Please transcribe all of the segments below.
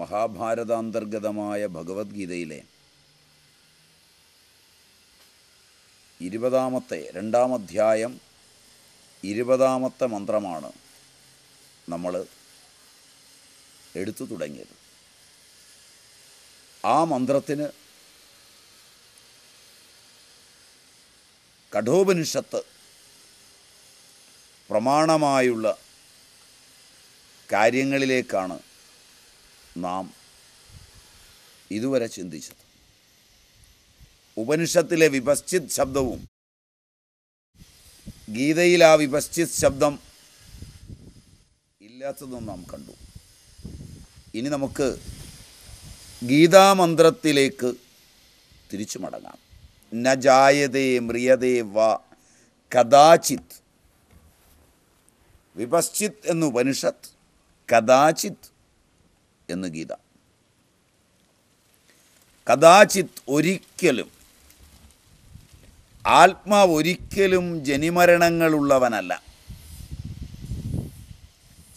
മഹാഭാരതാന്തർഗതമായ ഭഗവത്ഗീതയിലെ ഇരുപതാമത്തെ രണ്ടാം ഇരുപതാമത്തെ മന്ത്രമാണ് നമ്മൾ എടുത്തു തുടങ്ങിയത് ആ മന്ത്രത്തിന് കഠോപനിഷത്ത് പ്രമാണമായുള്ള കാര്യങ്ങളിലേക്കാണ് നാം ഇതുവരെ ചിന്തിച്ചത് ഉപനിഷത്തിലെ വിപശ്ചിത് ശബ്ദവും ഗീതയിൽ ആ വിപശ്ചിത് ശബ്ദം ഇല്ലാത്തതും നാം കണ്ടു ഇനി നമുക്ക് ഗീതാമന്ത്രത്തിലേക്ക് തിരിച്ചു മടങ്ങാം നജായതേ മ്രിയതേ വ കഥാചിത് വിപശ്ചിത് എന്ന് ഉപനിഷത്ത് കദാചിത് എന്ന് ഗീത കഥാചിത് ഒരിക്കലും ആത്മാവ് ഒരിക്കലും ജനിമരണങ്ങളുള്ളവനല്ല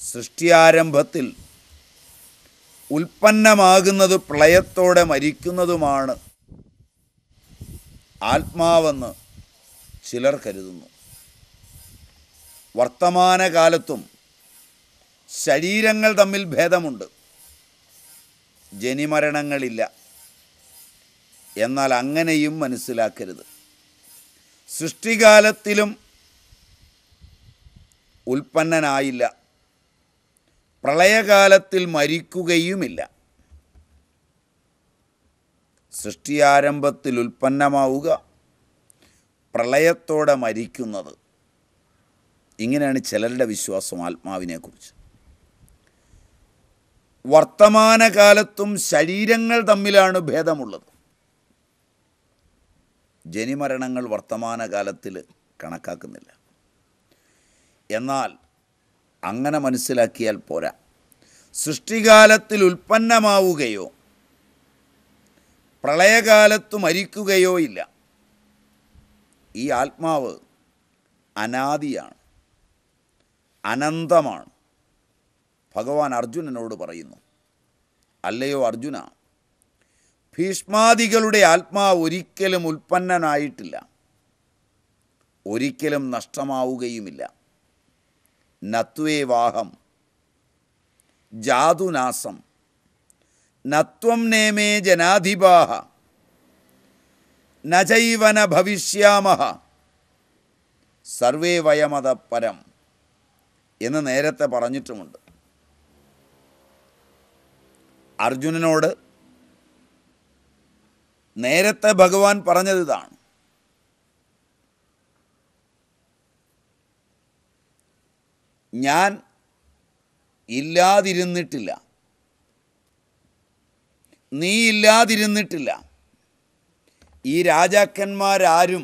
സൃഷ്ടിയാരംഭത്തിൽ ഉൽപ്പന്നമാകുന്നത് പ്രളയത്തോടെ മരിക്കുന്നതുമാണ് ആത്മാവെന്ന് ചിലർ കരുതുന്നു വർത്തമാനകാലത്തും ശരീരങ്ങൾ തമ്മിൽ ഭേദമുണ്ട് ജനിമരണങ്ങളില്ല എന്നാൽ അങ്ങനെയും മനസ്സിലാക്കരുത് സൃഷ്ടികാലത്തിലും ഉൽപ്പന്നനായില്ല പ്രളയകാലത്തിൽ മരിക്കുകയുമില്ല സൃഷ്ടിയാരംഭത്തിൽ ഉൽപ്പന്നമാവുക പ്രളയത്തോടെ മരിക്കുന്നത് ഇങ്ങനെയാണ് ചിലരുടെ വിശ്വാസം ആത്മാവിനെക്കുറിച്ച് വർത്തമാനകാലത്തും ശരീരങ്ങൾ തമ്മിലാണ് ഭേദമുള്ളത് ജനിമരണങ്ങൾ വർത്തമാനകാലത്തിൽ കണക്കാക്കുന്നില്ല എന്നാൽ അങ്ങനെ മനസ്സിലാക്കിയാൽ പോരാ സൃഷ്ടികാലത്തിൽ ഉൽപ്പന്നമാവുകയോ പ്രളയകാലത്ത് മരിക്കുകയോ ഇല്ല ഈ ആത്മാവ് അനാദിയാണ് അനന്തമാണ് ഭഗവാൻ അർജുനനോട് പറയുന്നു അല്ലയോ അർജുന ഭീഷ്മാദികളുടെ ആത്മാവ് ഒരിക്കലും ഉൽപ്പന്നനായിട്ടില്ല ഒരിക്കലും നഷ്ടമാവുകയുമില്ല നത്വേ വാഹം ജാതുനാസം നത്വം നേമേ ജനാധിപാഹ നജൈവന ഭവിഷ്യാമഹ സർവേ വയമത പരം എന്ന് നേരത്തെ പറഞ്ഞിട്ടുമുണ്ട് അർജുനനോട് നേരത്തെ ഭഗവാൻ പറഞ്ഞത് ഇതാണ് ഞാൻ ഇല്ലാതിരുന്നിട്ടില്ല നീ ഇല്ലാതിരുന്നിട്ടില്ല ഈ രാജാക്കന്മാരാരും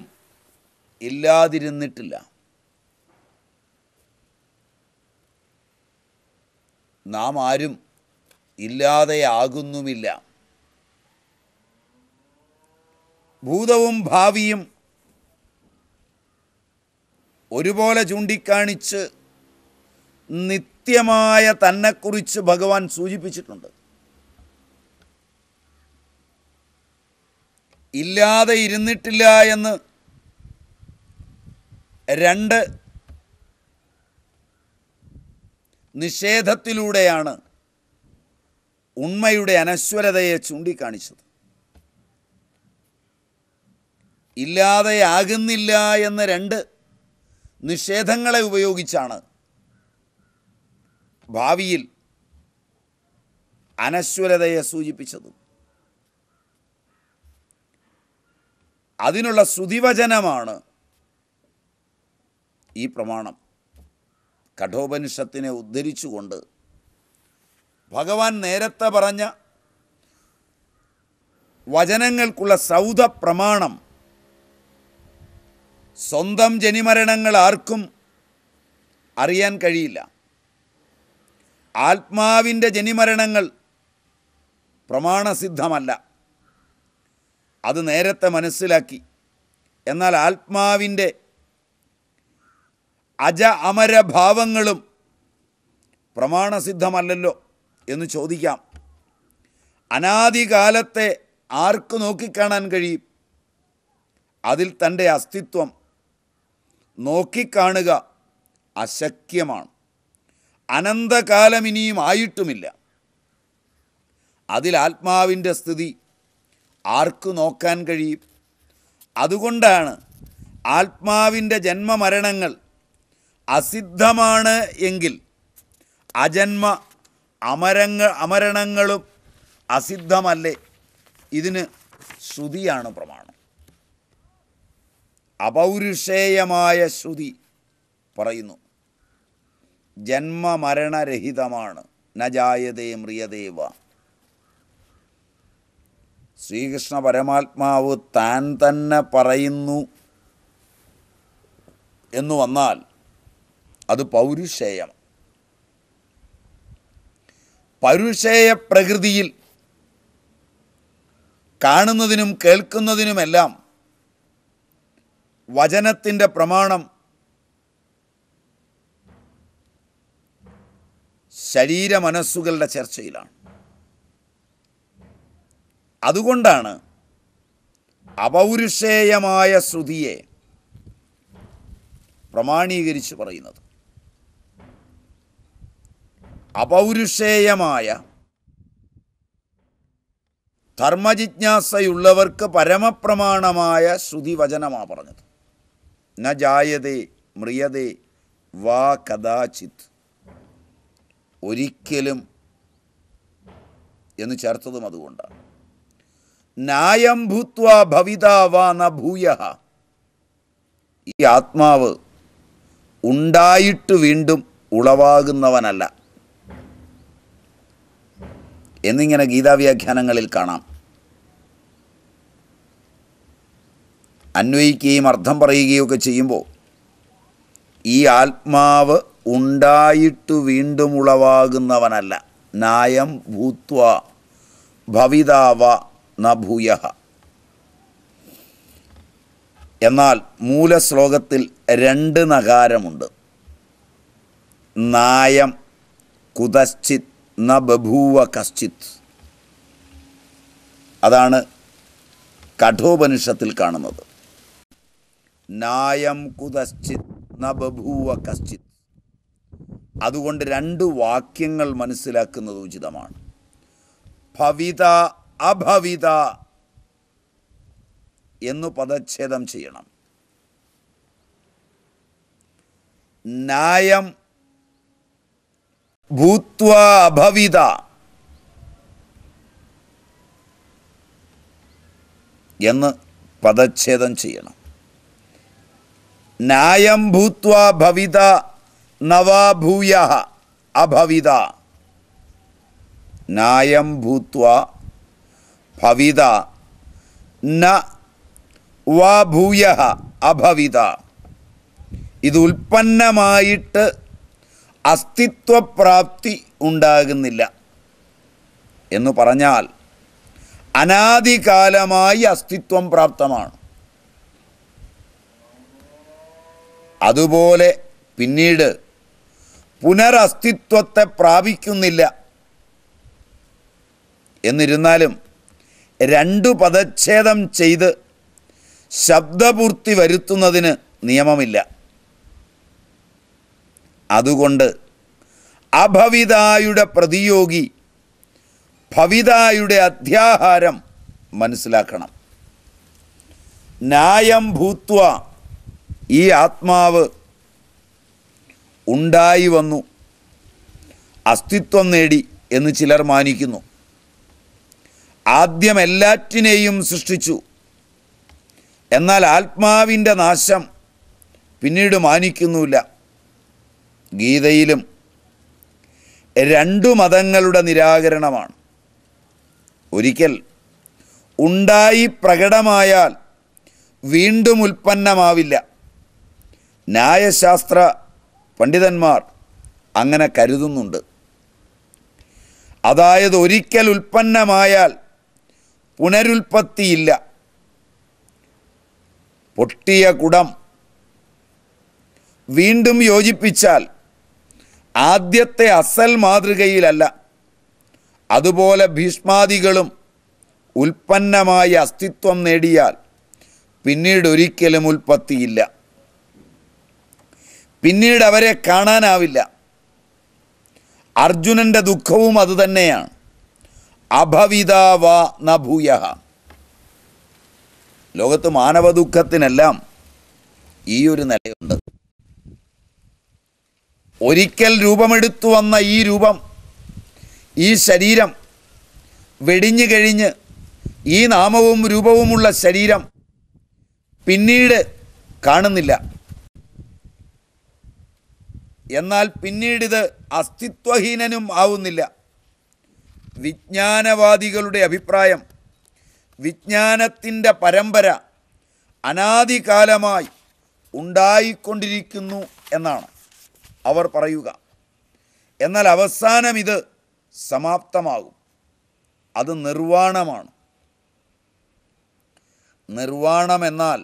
ഇല്ലാതിരുന്നിട്ടില്ല നാം ആരും ഇല്ലാതെയാകുന്നുമില്ല ഭൂതവും ഭാവിയും ഒരുപോലെ ചൂണ്ടിക്കാണിച്ച് നിത്യമായ തന്നെക്കുറിച്ച് ഭഗവാൻ സൂചിപ്പിച്ചിട്ടുണ്ട് ഇല്ലാതെ ഇരുന്നിട്ടില്ല എന്ന് രണ്ട് നിഷേധത്തിലൂടെയാണ് ഉണ്മയുടെ അനശ്വരതയെ ചൂണ്ടിക്കാണിച്ചത് ഇല്ലാതെയാകുന്നില്ല എന്ന രണ്ട് നിഷേധങ്ങളെ ഉപയോഗിച്ചാണ് ഭാവിയിൽ അനശ്വരതയെ സൂചിപ്പിച്ചത് അതിനുള്ള ശ്രുതിവചനമാണ് ഈ പ്രമാണം കഠോപനിഷത്തിനെ ഉദ്ധരിച്ചുകൊണ്ട് ഭഗവാൻ നേരത്തെ പറഞ്ഞ വചനങ്ങൾക്കുള്ള സൗധ പ്രമാണം സ്വന്തം ജനിമരണങ്ങൾ ആർക്കും അറിയാൻ കഴിയില്ല ആത്മാവിൻ്റെ ജനിമരണങ്ങൾ പ്രമാണസിദ്ധമല്ല അത് നേരത്തെ മനസ്സിലാക്കി എന്നാൽ ആത്മാവിൻ്റെ അജ അമരഭാവങ്ങളും പ്രമാണസിദ്ധമല്ലല്ലോ എന്ന് ചോദിക്കാം അനാദികാലത്തെ ആർക്ക് നോക്കിക്കാണാൻ കഴിയും അതിൽ തൻ്റെ അസ്തിത്വം നോക്കിക്കാണുക അശക്യമാണ് അനന്തകാലം ഇനിയും ആയിട്ടുമില്ല അതിൽ ആത്മാവിൻ്റെ സ്ഥിതി ആർക്ക് നോക്കാൻ കഴിയും അതുകൊണ്ടാണ് ആത്മാവിൻ്റെ ജന്മമരണങ്ങൾ അസിദ്ധമാണ് എങ്കിൽ അജന്മ അമരങ്ങൾ അമരണങ്ങളും അസിദ്ധമല്ലേ ഇതിന് ശ്രുതിയാണ് പ്രമാണം അപൗരുഷേയമായ ശ്രുതി പറയുന്നു ജന്മമരണരഹിതമാണ് നജായതേ മ്രിയദേവ ശ്രീകൃഷ്ണ പരമാത്മാവ് താൻ തന്നെ പറയുന്നു എന്ന് വന്നാൽ അത് പൗരുഷേയം പരുഷേയ പ്രകൃതിയിൽ കാണുന്നതിനും കേൾക്കുന്നതിനുമെല്ലാം വചനത്തിൻ്റെ പ്രമാണം ശരീരമനസ്സുകളുടെ ചർച്ചയിലാണ് അതുകൊണ്ടാണ് അപൗരുഷേയമായ ശ്രുതിയെ പ്രമാണീകരിച്ച് പറയുന്നത് അപൗരുഷേയമായ ധർമ്മജിജ്ഞാസയുള്ളവർക്ക് പരമപ്രമാണമായ ശ്രുതിവചനമാ പറഞ്ഞത് ന ജായതേ മ്രിയതേ വാ കഥാചിത് ഒരിക്കലും എന്ന് ചേർത്തതും അതുകൊണ്ടാണ് നായം ഭൂത്വ ഭവിത വാ ന ഭൂയ ഈ ആത്മാവ് ഉണ്ടായിട്ട് വീണ്ടും ഉളവാകുന്നവനല്ല എന്നിങ്ങനെ ഗീതാവ്യാഖ്യാനങ്ങളിൽ കാണാം അന്വയിക്കുകയും അർത്ഥം പറയുകയൊക്കെ ചെയ്യുമ്പോൾ ഈ ആത്മാവ് ഉണ്ടായിട്ട് വീണ്ടും ഉളവാകുന്നവനല്ല നായം ഭൂത്വ ഭവിതാവ നഭൂയ എന്നാൽ മൂലശ്ലോകത്തിൽ രണ്ട് നകാരമുണ്ട് നായം കുതശ്ചിത് ന ബഭൂവ കശ്ചിത് അതാണ് കഠോപനിഷത്തിൽ കാണുന്നത് നായം കുതശ്ചിത് ന ബഭൂവ കശ്ചിത് അതുകൊണ്ട് രണ്ട് വാക്യങ്ങൾ മനസ്സിലാക്കുന്നത് ഉചിതമാണ് ഭവിത അഭവിത എന്ന് പദച്ഛേദം ചെയ്യണം നായം ഭൂത്വാ അഭവിത എന്ന് പദച്ഛേദം ചെയ്യണം ന്യായം ഭൂത്വാ ഭവിത ഭൂയ അഭവിത ന്യായം ഭൂത്വാ ഭവിത ന വാ ഭൂയ അഭവിത ഇത് ഉൽപ്പന്നമായിട്ട് അസ്തിത്വപ്രാപ്തി ഉണ്ടാകുന്നില്ല എന്ന് പറഞ്ഞാൽ അനാദികാലമായി അസ്തിത്വം പ്രാപ്തമാണ് അതുപോലെ പിന്നീട് പുനരസ്തിത്വത്തെ പ്രാപിക്കുന്നില്ല എന്നിരുന്നാലും രണ്ടു പദച്ഛേദം ചെയ്ത് ശബ്ദപൂർത്തി വരുത്തുന്നതിന് നിയമമില്ല അതുകൊണ്ട് അഭവിതായുടെ പ്രതിയോഗി ഭവിതായുടെ അധ്യാഹാരം മനസ്സിലാക്കണം ന്യായം ഭൂത്വ ഈ ആത്മാവ് ഉണ്ടായി വന്നു അസ്തിത്വം നേടി എന്ന് ചിലർ മാനിക്കുന്നു ആദ്യം എല്ലാറ്റിനെയും സൃഷ്ടിച്ചു എന്നാൽ ആത്മാവിൻ്റെ നാശം പിന്നീട് മാനിക്കുന്നുമില്ല ഗീതയിലും രണ്ടു മതങ്ങളുടെ നിരാകരണമാണ് ഒരിക്കൽ ഉണ്ടായി പ്രകടമായാൽ വീണ്ടും ഉൽപ്പന്നമാവില്ല ന്യായശാസ്ത്ര പണ്ഡിതന്മാർ അങ്ങനെ കരുതുന്നുണ്ട് അതായത് ഒരിക്കൽ ഉൽപ്പന്നമായാൽ പുനരുൽപ്പത്തിയില്ല പൊട്ടിയ കുടം വീണ്ടും യോജിപ്പിച്ചാൽ ആദ്യത്തെ അസൽ മാതൃകയിലല്ല അതുപോലെ ഭീഷ്മാദികളും ഉൽപ്പന്നമായ അസ്തിത്വം നേടിയാൽ പിന്നീട് ഒരിക്കലും ഉൽപ്പത്തിയില്ല പിന്നീട് അവരെ കാണാനാവില്ല അർജുനൻ്റെ ദുഃഖവും അതുതന്നെയാണ് അഭവിതാവ നഭൂയ ലോകത്ത് മാനവ ദുഃഖത്തിനെല്ലാം ഈ ഒരു നിലയുണ്ട് ഒരിക്കൽ രൂപമെടുത്തു വന്ന ഈ രൂപം ഈ ശരീരം വെടിഞ്ഞു കഴിഞ്ഞ് ഈ നാമവും രൂപവുമുള്ള ശരീരം പിന്നീട് കാണുന്നില്ല എന്നാൽ പിന്നീടിത് അസ്തിത്വഹീനനും ആവുന്നില്ല വിജ്ഞാനവാദികളുടെ അഭിപ്രായം വിജ്ഞാനത്തിൻ്റെ പരമ്പര അനാദികാലമായി ഉണ്ടായിക്കൊണ്ടിരിക്കുന്നു എന്നാണ് അവർ പറയുക എന്നാൽ അവസാനം ഇത് സമാപ്തമാകും അത് നിർവാണമാണ് നിർവാണമെന്നാൽ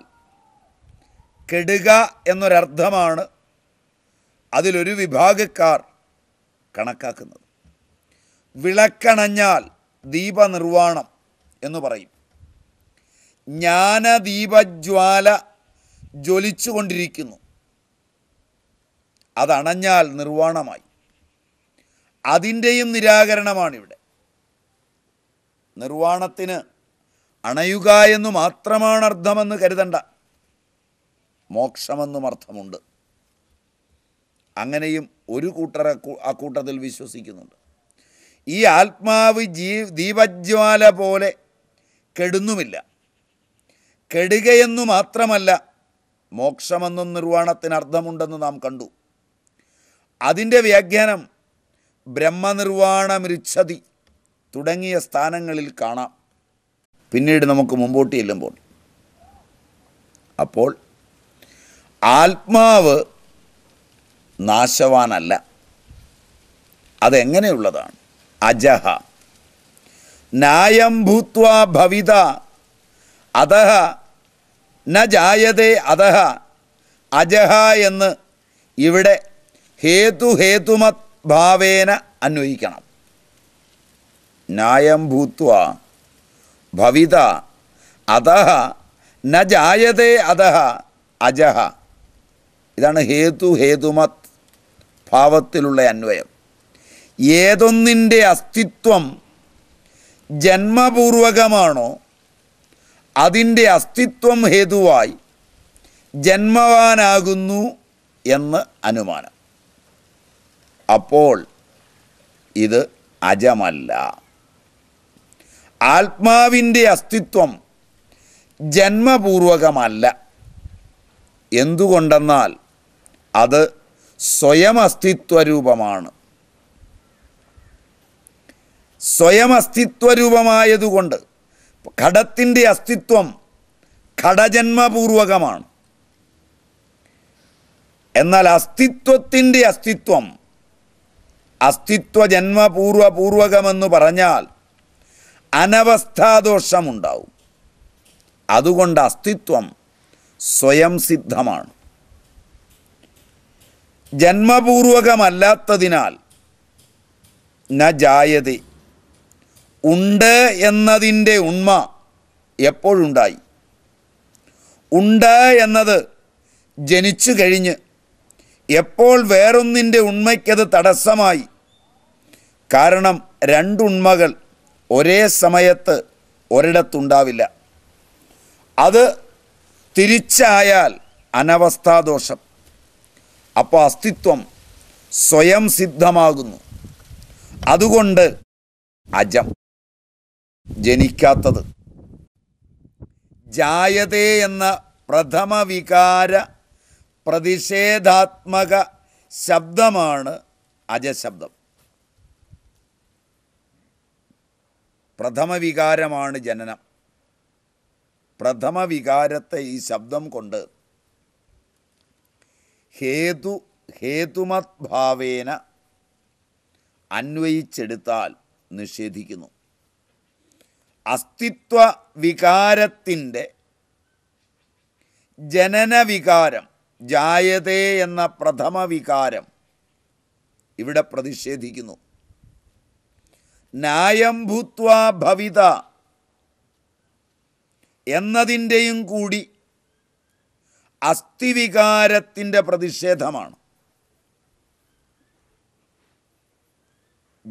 കെടുക എന്നൊരർത്ഥമാണ് അതിലൊരു വിഭാഗക്കാർ കണക്കാക്കുന്നത് വിളക്കണഞ്ഞാൽ ദീപനിർവാണം എന്ന് പറയും ജ്ഞാനദീപജ്വാല ജ്വലിച്ചുകൊണ്ടിരിക്കുന്നു അതണഞ്ഞാൽ നിർവാണമായി അതിൻ്റെയും നിരാകരണമാണിവിടെ നിർവാണത്തിന് അണയുക എന്ന് മാത്രമാണ് അർത്ഥമെന്ന് കരുതണ്ട മോക്ഷമെന്നും അർത്ഥമുണ്ട് അങ്ങനെയും ഒരു കൂട്ടർ ആ കൂട്ടത്തിൽ വിശ്വസിക്കുന്നുണ്ട് ഈ ആത്മാവ് ജീ ദീപജ്വാല പോലെ കെടുന്നുമില്ല കെടുകയെന്നു മാത്രമല്ല മോക്ഷമെന്നും നിർവ്വാണത്തിന് അർത്ഥമുണ്ടെന്ന് നാം കണ്ടു അതിൻ്റെ വ്യാഖ്യാനം ബ്രഹ്മനിർവാണമിരുച്ഛതി തുടങ്ങിയ സ്ഥാനങ്ങളിൽ കാണാം പിന്നീട് നമുക്ക് മുമ്പോട്ട് ചെല്ലുമ്പോൾ അപ്പോൾ ആത്മാവ് നാശവാനല്ല അതെങ്ങനെയുള്ളതാണ് അജഹ നായം ഭൂത്വ ഭവിത അതഹ ന ജായതേ അതഹ അജഹ എന്ന് ഇവിടെ ഹേതു ഹേതുമത് ഭാവേന അന്വയിക്കണം ന്യായം ഭൂത്വ ഭവിത അധ ന ജായതേ അധ അജഹ ഇതാണ് ഹേതു ഹേതുമത് ഭാവത്തിലുള്ള അന്വയം ഏതൊന്നിൻ്റെ അസ്തിത്വം ജന്മപൂർവകമാണോ അതിൻ്റെ അസ്തിത്വം ഹേതുവായി ജന്മവാനാകുന്നു എന്ന് അനുമാനം അപ്പോൾ ഇത് അജമല്ല ആത്മാവിൻ്റെ അസ്തിത്വം ജന്മപൂർവകമല്ല എന്തുകൊണ്ടെന്നാൽ അത് സ്വയം അസ്തിത്വരൂപമാണ് സ്വയം അസ്തിത്വരൂപമായതുകൊണ്ട് ഘടത്തിൻ്റെ അസ്തിത്വം ഘടജന്മപൂർവകമാണ് എന്നാൽ അസ്തിത്വത്തിൻ്റെ അസ്തിത്വം അസ്തിത്വ ജന്മപൂർവപൂർവകമെന്ന് പറഞ്ഞാൽ അനവസ്ഥാദോഷമുണ്ടാവും അതുകൊണ്ട് അസ്തിത്വം സ്വയം സിദ്ധമാണ് ജന്മപൂർവകമല്ലാത്തതിനാൽ ന ജായതി ഉണ്ട് എന്നതിൻ്റെ ഉണ്മ എപ്പോഴുണ്ടായി ഉണ്ട് എന്നത് ജനിച്ചു കഴിഞ്ഞ് എപ്പോൾ വേറൊന്നിൻ്റെ ഉണ്മയ്ക്കത് തടസ്സമായി കാരണം രണ്ടുണ്മകൾ ഒരേ സമയത്ത് ഒരിടത്തുണ്ടാവില്ല അത് തിരിച്ചായാൽ അനവസ്ഥാദോഷം അപ്പോൾ അസ്തിത്വം സ്വയം സിദ്ധമാകുന്നു അതുകൊണ്ട് അജം ജനിക്കാത്തത് ജായതേ എന്ന പ്രഥമ വികാര പ്രതിഷേധാത്മക ശബ്ദമാണ് അജശബ്ദം പ്രഥമവികാരമാണ് ജനനം പ്രഥമവികാരത്തെ ഈ ശബ്ദം കൊണ്ട് ഹേതു ഹേതുമത്ഭാവേന അന്വയിച്ചെടുത്താൽ നിഷേധിക്കുന്നു അസ്തിത്വ വികാരത്തിൻ്റെ ജനനവികാരം ജായതേ എന്ന പ്രഥമ വികാരം ഇവിടെ പ്രതിഷേധിക്കുന്നു ന്യായം ഭൂത്വ ഭവിത എന്നതിൻ്റെയും കൂടി അസ്ഥിവികാരത്തിൻ്റെ പ്രതിഷേധമാണ്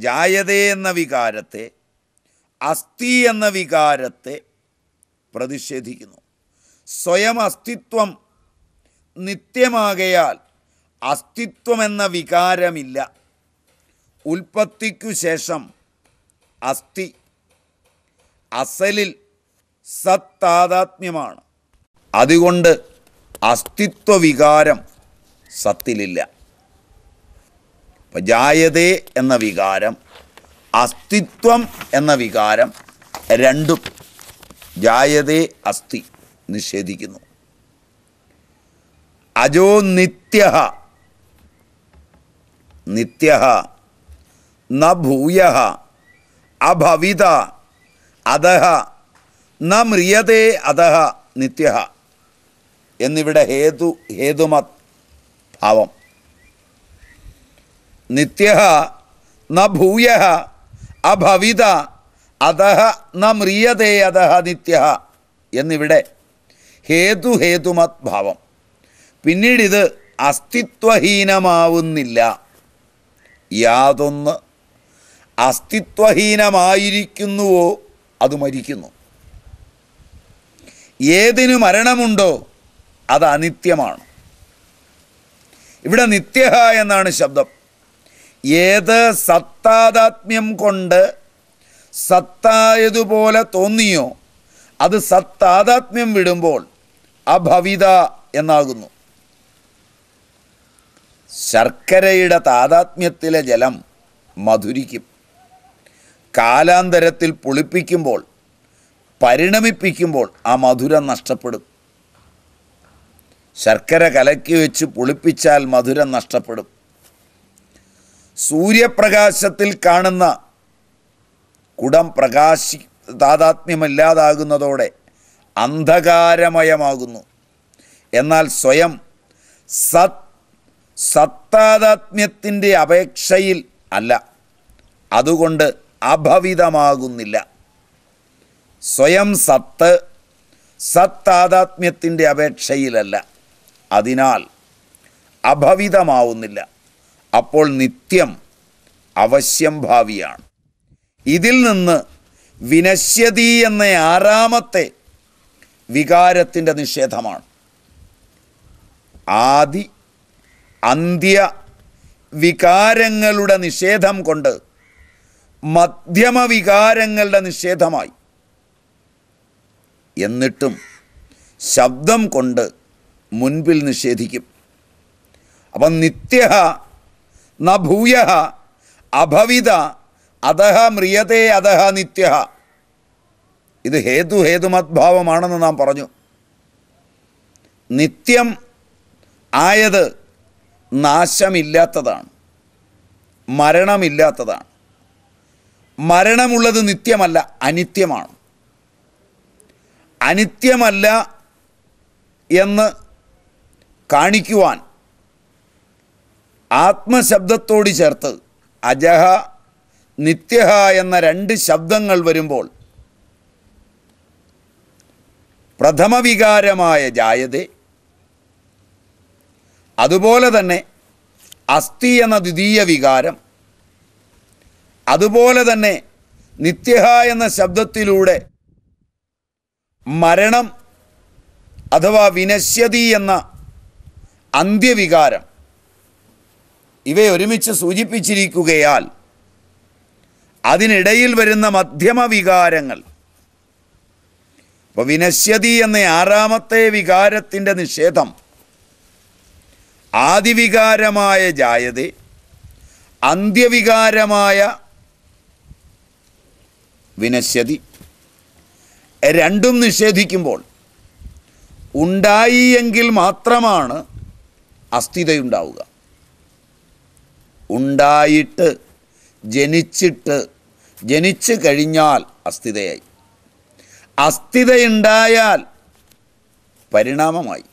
ജായതേ എന്ന വികാരത്തെ അസ്ഥി എന്ന വികാരത്തെ പ്രതിഷേധിക്കുന്നു സ്വയം അസ്തിത്വം നിത്യമാകയാൽ അസ്തിത്വമെന്ന വികാരമില്ല ഉൽപ്പത്തിക്കു ശേഷം അസ്ഥി അസലിൽ സത്താതാത്മ്യമാണ് അതുകൊണ്ട് അസ്തിത്വവികാരം സത്തിലില്ല ജായതേ എന്ന വികാരം അസ്തിത്വം എന്ന വികാരം രണ്ടും ജായതേ അസ്ഥി നിഷേധിക്കുന്നു അജോ നിത്യ നിത്യ ന ഭൂയ അഭവിത അധഹ ന മ്രിയതേ അധഹ നിത്യ എന്നിവിടെ ഹേതു ഹേതുമത് ഭാവം നിത്യ ന ഭൂയ അഭവിത അധഹ ന മ്രിയതേ അധഹ നിത്യ എന്നിവിടെ ഹേതു ഹേതുമത് ഭാവം പിന്നീടിത് അസ്തിത്വഹീനമാവുന്നില്ല യാതൊന്ന് അസ്തിത്വഹീനമായിരിക്കുന്നുവോ അത് മരിക്കുന്നു ഏതിന് മരണമുണ്ടോ അത് അനിത്യമാണ് ഇവിടെ നിത്യ എന്നാണ് ശബ്ദം ഏത് സത്താതാത്മ്യം കൊണ്ട് സത്തായതുപോലെ തോന്നിയോ അത് സത്താതാത്മ്യം വിടുമ്പോൾ അഭവിത എന്നാകുന്നു ശർക്കരയുടെ താതാത്മ്യത്തിലെ ജലം മധുരിക്കും കാലാന്തരത്തിൽ പുളിപ്പിക്കുമ്പോൾ പരിണമിപ്പിക്കുമ്പോൾ ആ മധുരം നഷ്ടപ്പെടും ശർക്കര കലക്കി വെച്ച് പുളിപ്പിച്ചാൽ മധുരം നഷ്ടപ്പെടും സൂര്യപ്രകാശത്തിൽ കാണുന്ന കുടം പ്രകാശി താതാത്മ്യമില്ലാതാകുന്നതോടെ അന്ധകാരമയമാകുന്നു എന്നാൽ സ്വയം സത് സത്താതാത്മ്യത്തിൻ്റെ അപേക്ഷയിൽ അല്ല അതുകൊണ്ട് അഭവിതമാകുന്നില്ല സ്വയം സത്ത് സത്താതാത്മ്യത്തിൻ്റെ അപേക്ഷയിലല്ല അതിനാൽ അഭവിതമാവുന്നില്ല അപ്പോൾ നിത്യം അവശ്യം ഭാവിയാണ് ഇതിൽ നിന്ന് വിനശ്യതി എന്ന ആറാമത്തെ വികാരത്തിൻ്റെ നിഷേധമാണ് ആദി അന്ത്യ വികാരങ്ങളുടെ നിഷേധം കൊണ്ട് മധ്യമവികാരങ്ങളുടെ നിഷേധമായി എന്നിട്ടും ശബ്ദം കൊണ്ട് മുൻപിൽ നിഷേധിക്കും അപ്പം നിത്യ ന ഭൂയ അഭവിത അധഹ മ്രിയതേ അധഹ നിത്യ ഇത് ഹേതു ഹേതുമദ്ഭാവമാണെന്ന് നാം പറഞ്ഞു നിത്യം ആയത് നാശമില്ലാത്തതാണ് മരണമില്ലാത്തതാണ് മരണമുള്ളത് നിത്യമല്ല അനിത്യമാണ് അനിത്യമല്ല എന്ന് കാണിക്കുവാൻ ആത്മശബ്ദത്തോട് ചേർത്ത് അജഹ നിത്യഹ എന്ന രണ്ട് ശബ്ദങ്ങൾ വരുമ്പോൾ പ്രഥമവികാരമായ ജായതെ അതുപോലെ തന്നെ അസ്ഥി എന്ന ദ്വിതീയ വികാരം അതുപോലെ തന്നെ നിത്യഹ എന്ന ശബ്ദത്തിലൂടെ മരണം അഥവാ വിനശ്യതി എന്ന അന്ത്യവികാരം ഒരുമിച്ച് സൂചിപ്പിച്ചിരിക്കുകയാൽ അതിനിടയിൽ വരുന്ന മധ്യമ വികാരങ്ങൾ അപ്പോൾ വിനശ്യതി എന്ന ആറാമത്തെ വികാരത്തിൻ്റെ നിഷേധം ആദിവികാരമായ ജായതേ അന്ത്യവികാരമായ വിനശ്യതി രണ്ടും നിഷേധിക്കുമ്പോൾ ഉണ്ടായി എങ്കിൽ മാത്രമാണ് അസ്ഥിതയുണ്ടാവുക ഉണ്ടായിട്ട് ജനിച്ചിട്ട് ജനിച്ചു കഴിഞ്ഞാൽ അസ്ഥിതയായി അസ്ഥിതയുണ്ടായാൽ പരിണാമമായി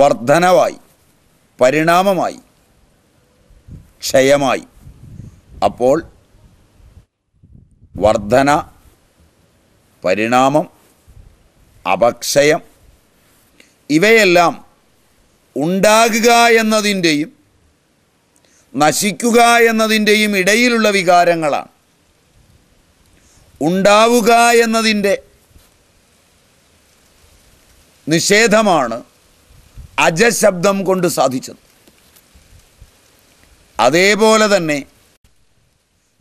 വർധനവായി പരിണാമമായി ക്ഷയമായി അപ്പോൾ വർധന പരിണാമം അപക്ഷയം ഇവയെല്ലാം ഉണ്ടാകുക എന്നതിൻ്റെയും നശിക്കുക എന്നതിൻ്റെയും ഇടയിലുള്ള വികാരങ്ങളാണ് ഉണ്ടാവുക എന്നതിൻ്റെ നിഷേധമാണ് അജശബ്ദം കൊണ്ട് സാധിച്ചത് അതേപോലെ തന്നെ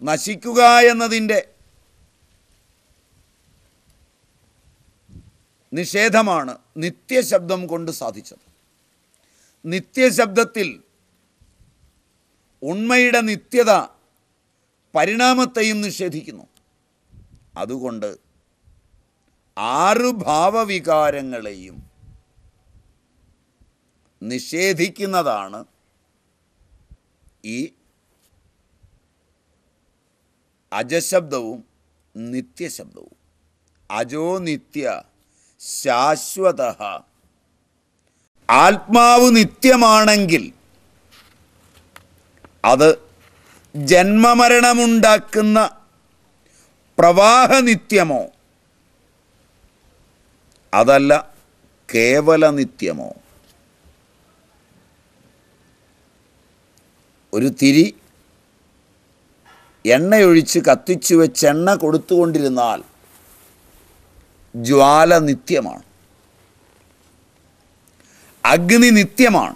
നശിക്കുക എന്നതിൻ്റെ നിഷേധമാണ് നിത്യശബ്ദം കൊണ്ട് സാധിച്ചത് നിത്യശബ്ദത്തിൽ ഉണ്മയുടെ നിത്യത പരിണാമത്തെയും നിഷേധിക്കുന്നു അതുകൊണ്ട് ആറ് ഭാവവികാരങ്ങളെയും നിഷേധിക്കുന്നതാണ് ഈ അജശബ്ദവും നിത്യശബ്ദവും അജോ നിത്യ ശാശ്വത ആത്മാവ് നിത്യമാണെങ്കിൽ അത് ജന്മമരണമുണ്ടാക്കുന്ന പ്രവാഹനിത്യമോ അതല്ല കേവല നിത്യമോ ഒരു തിരി എണ്ണയൊഴിച്ച് കത്തിച്ചു വെച്ച് എണ്ണ കൊടുത്തുകൊണ്ടിരുന്നാൽ ജ്വാല നിത്യമാണ് അഗ്നി നിത്യമാണ്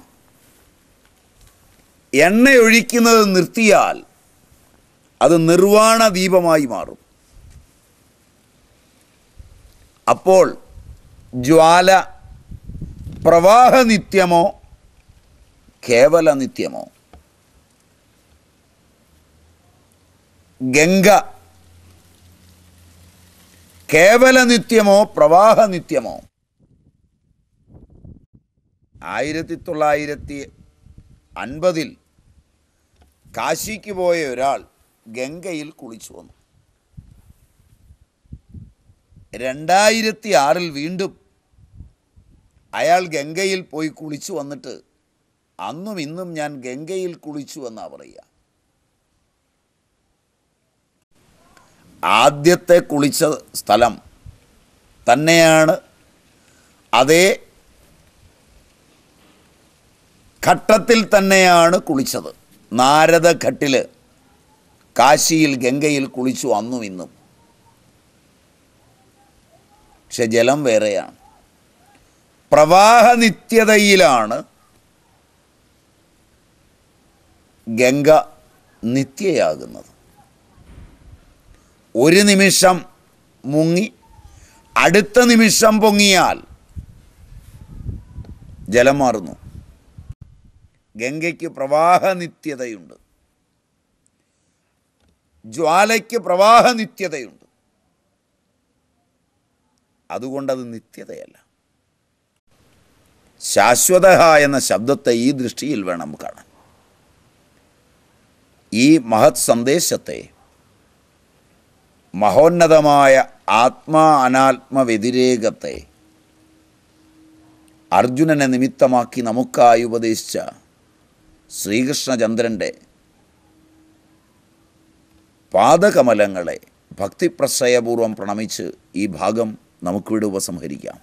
എണ്ണയൊഴിക്കുന്നത് നിർത്തിയാൽ അത് നിർവാണ ദീപമായി മാറും അപ്പോൾ ജ്വാല പ്രവാഹ നിത്യമോ കേവല നിത്യമോ ഗംഗ കേവല നിത്യമോ പ്രവാഹ നിത്യമോ ആയിരത്തി തൊള്ളായിരത്തി അൻപതിൽ കാശിക്ക് പോയ ഒരാൾ ഗംഗയിൽ കുളിച്ചു വന്നു രണ്ടായിരത്തി ആറിൽ വീണ്ടും അയാൾ ഗംഗയിൽ പോയി കുളിച്ചു വന്നിട്ട് അന്നും ഇന്നും ഞാൻ ഗംഗയിൽ കുളിച്ചു എന്നാണ് പറയുക ആദ്യത്തെ കുളിച്ച സ്ഥലം തന്നെയാണ് അതേ ഘട്ടത്തിൽ തന്നെയാണ് കുളിച്ചത് നാരദഘട്ടിൽ കാശിയിൽ ഗംഗയിൽ കുളിച്ചു അന്നും ഇന്നും പക്ഷെ ജലം വേറെയാണ് പ്രവാഹനിത്യതയിലാണ് ഗംഗ നിത്യയാകുന്നത് ഒരു നിമിഷം മുങ്ങി അടുത്ത നിമിഷം പൊങ്ങിയാൽ ജലം മാറുന്നു ഗംഗയ്ക്ക് പ്രവാഹ നിത്യതയുണ്ട് ജ്വാലയ്ക്ക് പ്രവാഹ നിത്യതയുണ്ട് അതുകൊണ്ടത് നിത്യതയല്ല ശാശ്വത എന്ന ശബ്ദത്തെ ഈ ദൃഷ്ടിയിൽ വേണം കാണാൻ ഈ മഹത് സന്ദേശത്തെ മഹോന്നതമായ ആത്മാ അനാത്മ വ്യതിരേകത്തെ അർജുനനെ നിമിത്തമാക്കി നമുക്കായി ഉപദേശിച്ച ശ്രീകൃഷ്ണചന്ദ്രൻ്റെ പാദകമലങ്ങളെ ഭക്തിപ്രശ്രയപൂർവം പ്രണമിച്ച് ഈ ഭാഗം നമുക്കിവിടെ ഉപസംഹരിക്കാം